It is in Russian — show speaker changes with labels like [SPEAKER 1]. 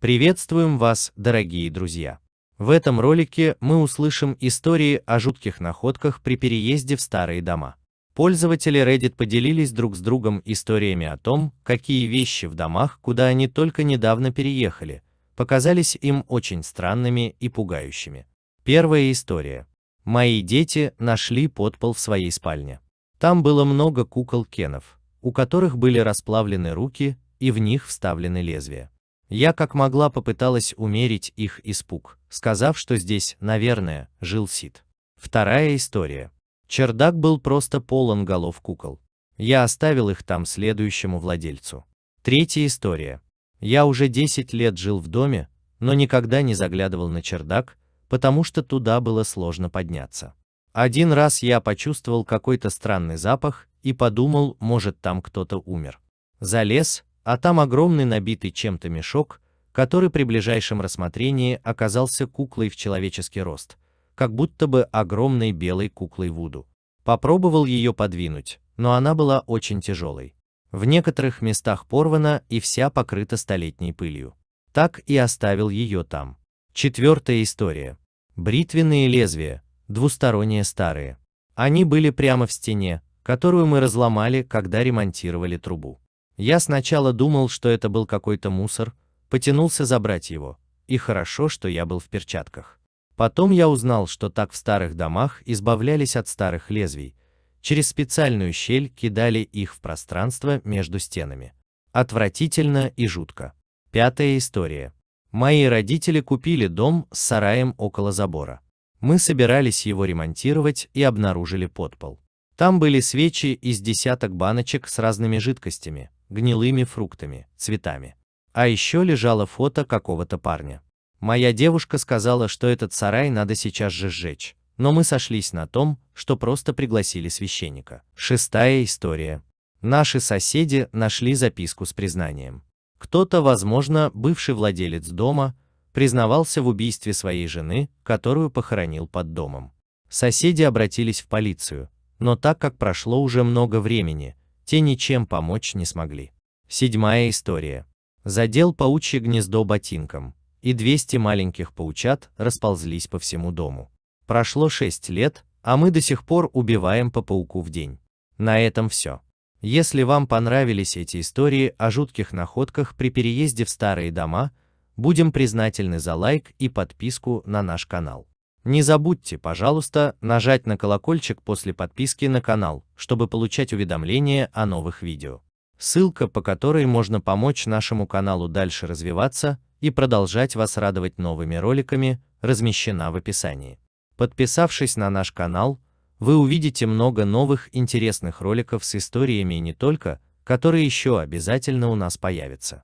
[SPEAKER 1] Приветствуем вас, дорогие друзья! В этом ролике мы услышим истории о жутких находках при переезде в старые дома. Пользователи Reddit поделились друг с другом историями о том, какие вещи в домах, куда они только недавно переехали, показались им очень странными и пугающими. Первая история. Мои дети нашли подпол в своей спальне. Там было много кукол Кенов, у которых были расплавлены руки и в них вставлены лезвия. Я как могла попыталась умерить их испуг, сказав, что здесь, наверное, жил Сид. Вторая история. Чердак был просто полон голов кукол. Я оставил их там следующему владельцу. Третья история. Я уже 10 лет жил в доме, но никогда не заглядывал на чердак, потому что туда было сложно подняться. Один раз я почувствовал какой-то странный запах и подумал, может там кто-то умер. Залез, а там огромный набитый чем-то мешок, который при ближайшем рассмотрении оказался куклой в человеческий рост, как будто бы огромной белой куклой Вуду. Попробовал ее подвинуть, но она была очень тяжелой. В некоторых местах порвана и вся покрыта столетней пылью. Так и оставил ее там. Четвертая история. Бритвенные лезвия, двусторонние старые. Они были прямо в стене, которую мы разломали, когда ремонтировали трубу. Я сначала думал, что это был какой-то мусор, потянулся забрать его, и хорошо, что я был в перчатках. Потом я узнал, что так в старых домах избавлялись от старых лезвий, через специальную щель кидали их в пространство между стенами. Отвратительно и жутко. Пятая история. Мои родители купили дом с сараем около забора. Мы собирались его ремонтировать и обнаружили подпол. Там были свечи из десяток баночек с разными жидкостями, гнилыми фруктами, цветами. А еще лежало фото какого-то парня. Моя девушка сказала, что этот сарай надо сейчас же сжечь, но мы сошлись на том, что просто пригласили священника. Шестая история. Наши соседи нашли записку с признанием. Кто-то, возможно, бывший владелец дома, признавался в убийстве своей жены, которую похоронил под домом. Соседи обратились в полицию, но так как прошло уже много времени, те ничем помочь не смогли. Седьмая история. Задел паучье гнездо ботинком, и 200 маленьких паучат расползлись по всему дому. Прошло 6 лет, а мы до сих пор убиваем по пауку в день. На этом все. Если вам понравились эти истории о жутких находках при переезде в старые дома, будем признательны за лайк и подписку на наш канал. Не забудьте, пожалуйста, нажать на колокольчик после подписки на канал, чтобы получать уведомления о новых видео. Ссылка, по которой можно помочь нашему каналу дальше развиваться и продолжать вас радовать новыми роликами, размещена в описании. Подписавшись на наш канал, вы увидите много новых интересных роликов с историями и не только, которые еще обязательно у нас появятся.